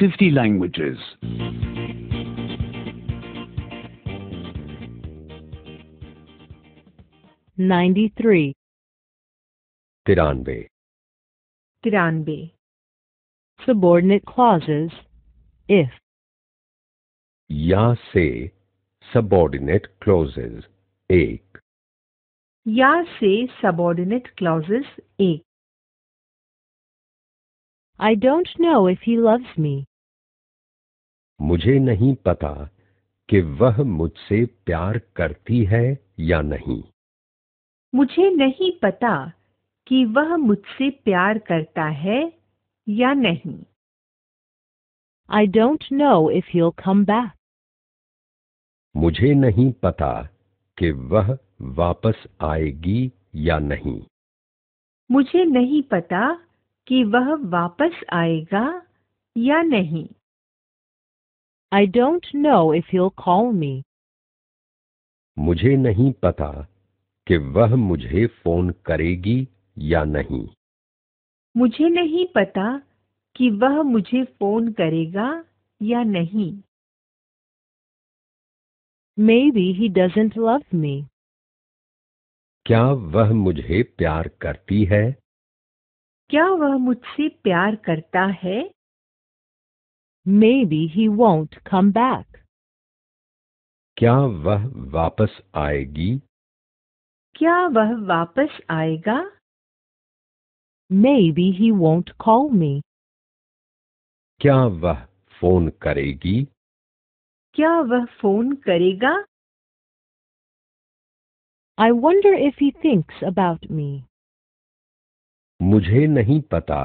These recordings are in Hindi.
50 languages. Ninety-three. तिरानवे तिरानवे. Subordinate clauses, if. Ya se subordinate clauses, ek. Ya se subordinate clauses, ek. I don't know if he loves me. मुझे नहीं पता कि वह मुझसे प्यार करती है या नहीं मुझे नहीं पता कि वह मुझसे प्यार करता है या नहीं I don't know if you come back मुझे नहीं पता कि वह वापस आएगी या नहीं मुझे नहीं पता कि वह वापस आएगा या नहीं I don't know if he'll call me. मुझे नहीं पता कि वह मुझे फोन करेगी या नहीं मुझे नहीं पता कि वह मुझे फोन करेगा या नहीं Maybe he doesn't love me. क्या वह मुझे प्यार करती है क्या वह मुझसे प्यार करता है Maybe he won't come back. क्या वह वापस आएगी क्या वह वापस आएगा Maybe he won't call me. क्या वह फोन करेगी क्या वह फोन करेगा I wonder if he thinks about me. मुझे नहीं पता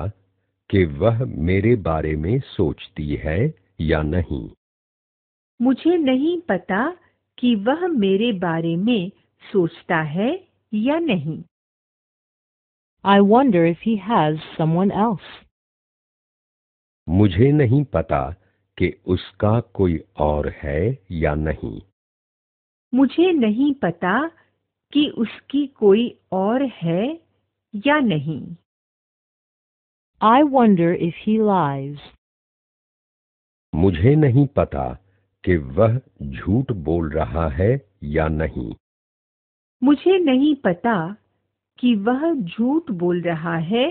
कि वह मेरे बारे में सोचती है या नहीं मुझे नहीं पता कि वह मेरे बारे में सोचता है या नहीं I wonder if he has someone else. मुझे नहीं पता कि उसका कोई और है या नहीं मुझे नहीं पता कि उसकी कोई और है या नहीं I wonder if he lies. मुझे नहीं पता कि वह झूठ बोल रहा है या नहीं मुझे नहीं पता कि वह झूठ बोल रहा है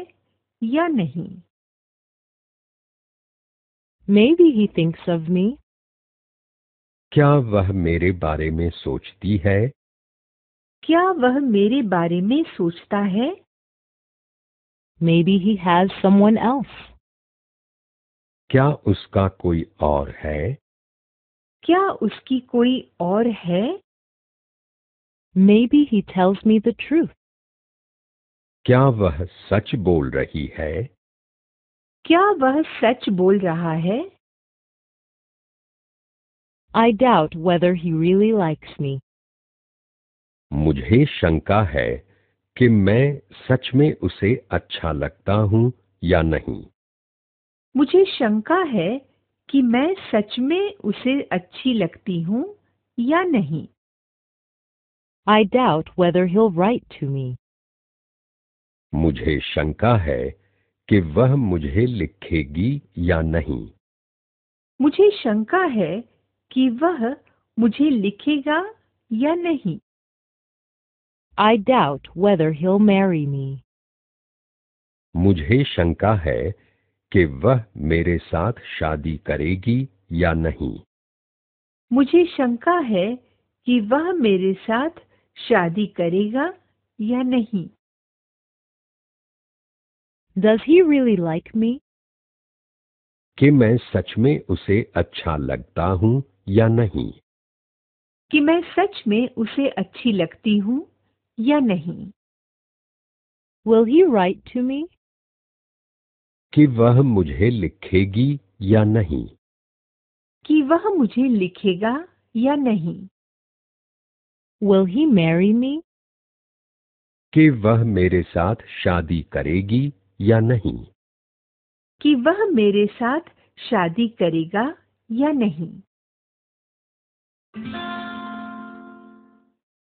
या नहीं Maybe he thinks of me. क्या वह मेरे बारे में सोचती है क्या वह मेरे बारे में सोचता है Maybe he has someone else. क्या उसका कोई और है क्या उसकी कोई और है Maybe he tells me the truth. क्या वह सच बोल रही है क्या वह सच बोल रहा है I doubt whether he really likes me. मुझे शंका है कि मैं सच में उसे अच्छा लगता हूँ या नहीं मुझे शंका है कि मैं सच में उसे अच्छी लगती हूँ या नहीं I doubt whether he write to me मुझे शंका है कि वह मुझे लिखेगी या नहीं मुझे शंका है कि वह मुझे लिखेगा या नहीं I doubt whether he'll marry me. मुझे शंका है कि वह मेरे साथ शादी करेगी या नहीं मुझे शंका है कि वह मेरे साथ शादी करेगा या नहीं Does he really like me? कि मैं सच में उसे अच्छा लगता हूँ या नहीं कि मैं सच में उसे अच्छी लगती हूँ या नहीं will he write to me कि वह मुझे लिखेगी या नहीं कि वह मुझे लिखेगा या नहीं विल ही मैरी मी कि वह मेरे साथ शादी करेगी या नहीं कि वह मेरे साथ शादी करेगा या नहीं